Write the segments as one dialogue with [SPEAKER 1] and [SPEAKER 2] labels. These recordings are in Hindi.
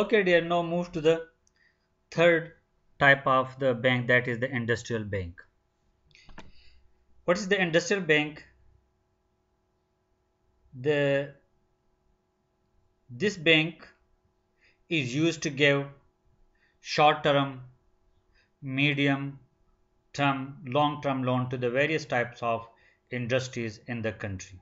[SPEAKER 1] okay dear now move to the third type of the bank that is the industrial bank what is the industrial bank the this bank is used to give short term medium term long term loan to the various types of industries in the country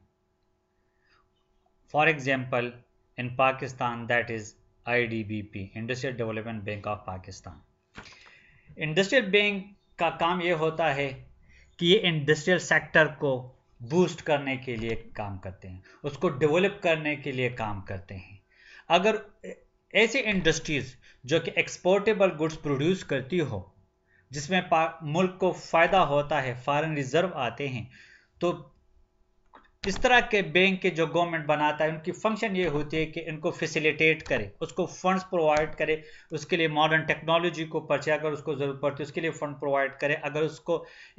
[SPEAKER 1] for example in pakistan that is IDBP industrial development bank of Pakistan industrial bank का काम ये होता है कि ये इंडस्ट्रियल सेक्टर को बूस्ट करने के लिए काम करते हैं उसको डेवलप करने के लिए काम करते हैं अगर ऐसे इंडस्ट्रीज जो कि एक्सपोर्टेबल गुड्स प्रोड्यूस करती हो जिसमें मुल्क को फ़ायदा होता है फॉरेन रिजर्व आते हैं तो इस तरह के बैंक के जो गवर्नमेंट बनाता है उनकी फंक्शन ये होती है कि इनको फैसिलिटेट करे उसको फंड्स प्रोवाइड करे उसके लिए मॉडर्न टेक्नोलॉजी को परचे अगर उसको ज़रूरत पड़ती है उसके लिए फ़ंड प्रोवाइड करे अगर उसको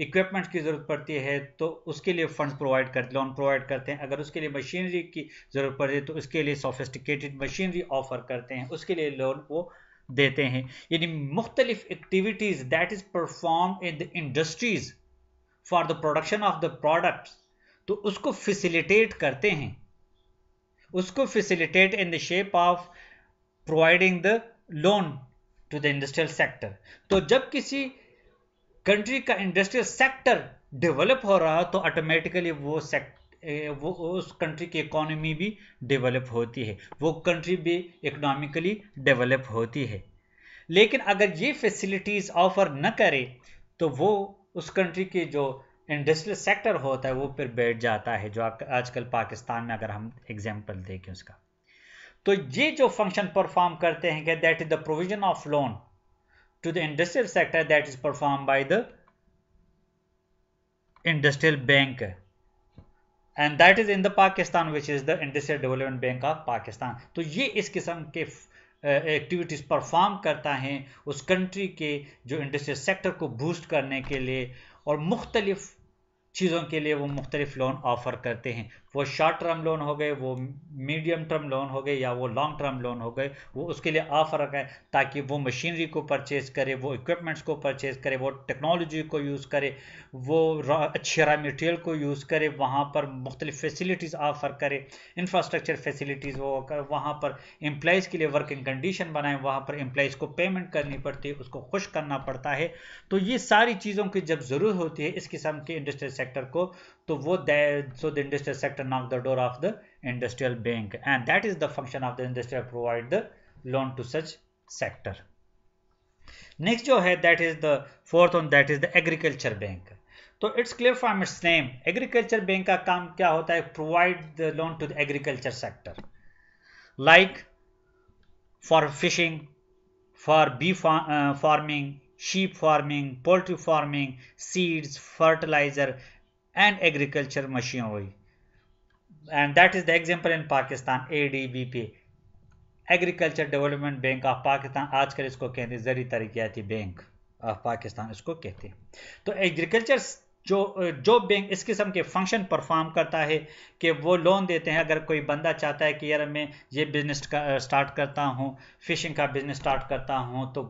[SPEAKER 1] इक्विपमेंट की ज़रूरत पड़ती है तो उसके लिए फ़ंड प्रोवाइड करते लोन प्रोवाइड करते हैं अगर उसके लिए मशीनरी की ज़रूरत पड़ती है तो उसके लिए सोफिस्टिकेटेड मशीनरी ऑफर करते हैं उसके लिए लोन वो देते हैं यानी मुख्तलिफ activities that is perform in the industries for the production of the products तो उसको फैसिलिटेट करते हैं उसको facilitate in the shape of providing the loan to the industrial sector तो जब किसी कंट्री का इंडस्ट्रियल सेक्टर डेवलप हो रहा तो ऑटोमेटिकली वो सेक्टर वो उस कंट्री की इकोनॉमी भी डेवलप होती है वो कंट्री भी इकोनॉमिकली डेवलप होती है लेकिन अगर ये फैसिलिटीज़ ऑफर न करे तो वो उस कंट्री के जो इंडस्ट्रियल सेक्टर होता है वो फिर बैठ जाता है जो आजकल पाकिस्तान में अगर हम एग्जाम्पल देखें उसका तो ये जो फंक्शन परफॉर्म करते हैं कि that is the provision of loan to the industrial sector that is perform by the industrial bank and that is in the Pakistan which is the industrial development bank of Pakistan तो ये इस किस्म के एक्टिविटीज़ परफॉर्म करता है उस कंट्री के जो इंडस्ट्रियल सेक्टर को बूस्ट करने के लिए और मुख्तलिफ चीज़ों के लिए वो मुख्तलिफ लोन ऑफ़र करते हैं वो शॉर्ट टर्म लोन हो गए वो मीडियम टर्म लोन हो गए या वो लॉन्ग टर्म लोन हो गए वो उसके लिए ऑफ़र है ताकि वो मशीनरी को परचेज़ करे वो इक्विपमेंट्स को परचेज़ करे वो टेक्नोलॉजी को यूज़ करे वो अच्छे रॉ मटेरियल को यूज़ करे वहाँ पर मुख्तलिफ फैसिलिटीज़ ऑफ़र करे इंफ्रास्ट्रक्चर फैसिलिटीज़ वो वहाँ पर एम्प्लॉज़ के लिए वर्किंग कंडीशन बनाए वहाँ पर एम्प्लॉज़ को पेमेंट करनी पड़ती है उसको खुश करना पड़ता है तो ये सारी चीज़ों की जब ज़रूरत होती है इस किस्म के इंडस्ट्रियल सेक्टर को तो वो so the industrial sector knock the door of the industrial bank and that is the function of the industrial provide the loan to such sector next जो है that is the fourth one that is the agriculture bank तो it's clear form its name agriculture bank का काम क्या होता है provide the loan to the agriculture sector like for fishing for bee farming sheep farming poultry farming seeds fertiliser and agriculture machinery. And that is the example in Pakistan ADBP. Agriculture development bank of Pakistan आजकल इसको कहते हैं zari तरीकियाती बैंक ऑफ पाकिस्तान इसको कहते हैं तो एग्रीकल्चर जो जो बैंक इस किस्म के फंक्शन परफॉर्म करता है कि वो लोन देते हैं अगर कोई बंदा चाहता है कि यार मैं ये बिजनेस स्टार्ट करता हूँ फिशिंग का बिजनेस स्टार्ट करता हूँ तो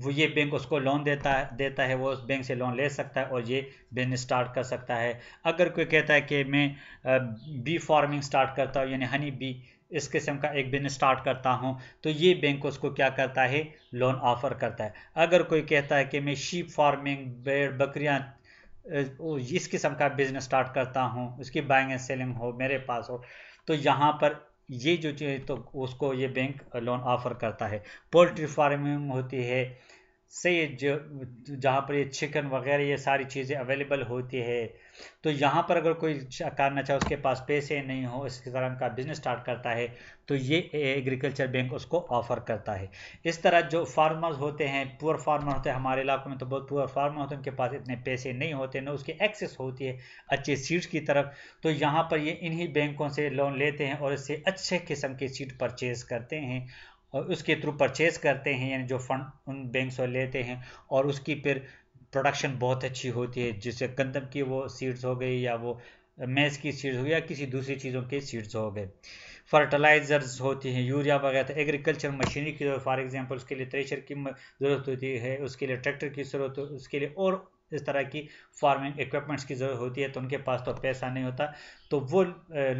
[SPEAKER 1] वो ये बैंक उसको लोन देता है देता है वो उस बैंक से लोन ले सकता है और ये बिजनेस स्टार्ट कर सकता है अगर कोई कहता है कि मैं बी फार्मिंग स्टार्ट करता हूँ यानी हनी बी इस किस्म का एक बिजनेस स्टार्ट करता हूँ तो ये बैंक उसको क्या करता है लोन ऑफर करता है अगर कोई कहता है कि मैं शीप फार्मिंग भेड़ बकरियाँ इस किस्म का बिजनेस स्टार्ट करता हूँ उसकी बाइंग एंड सेलिंग हो मेरे पास हो तो यहाँ पर ये जो चीज़ तो उसको ये बैंक लोन ऑफर करता है पोल्ट्री फार्मिंग होती है से ये जो जहाँ पर ये चिकन वगैरह ये सारी चीज़ें अवेलेबल होती है तो यहाँ पर अगर कोई करना चाहे उसके पास पैसे नहीं हो इस तरह का बिजनेस स्टार्ट करता है तो ये एग्रीकल्चर बैंक उसको ऑफर करता है इस तरह जो फार्मर्स होते हैं पुअर फार्मर होते हैं हमारे इलाकों में तो बहुत पुअर फार्मर होते हैं उनके पास इतने पैसे नहीं होते ना उसकी एक्सेस होती है अच्छे सीड्स की तरफ तो यहाँ पर ये इन्हीं बैंकों से लोन लेते हैं और इससे अच्छे किस्म के सीड परचेज करते हैं और उसके थ्रू परचेज करते हैं यानी जो फंड उन बैंक से लेते हैं और उसकी फिर प्रोडक्शन बहुत अच्छी होती है जिससे गंदम की वो सीड्स हो गई या वो मैज की सीड्स हो गई या किसी दूसरी चीज़ों के सीड्स हो गए फर्टिलाइजर्स होती हैं यूरिया वगैरह एग्रीकल्चर तो मशीनरी की जरूरत फॉर एग्जांपल उसके लिए थ्रेशर की जरूरत होती है उसके लिए ट्रैक्टर की जरूरत उसके लिए और इस तरह की फार्मिंग इक्विपमेंट्स की जरूरत होती है तो उनके पास तो पैसा नहीं होता तो वो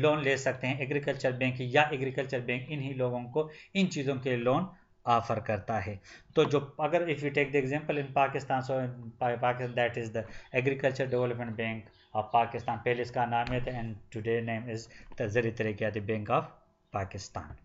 [SPEAKER 1] लोन ले सकते हैं एग्रीकल्चर बैंक या एग्रीकल्चर बैंक इन्हीं लोगों को इन चीज़ों के लोन ऑफर करता है तो जो अगर if you take the example in Pakistan so Pakistan that is the agriculture development bank of Pakistan पहले इसका नाम है था and today name is the Zarai bank of Pakistan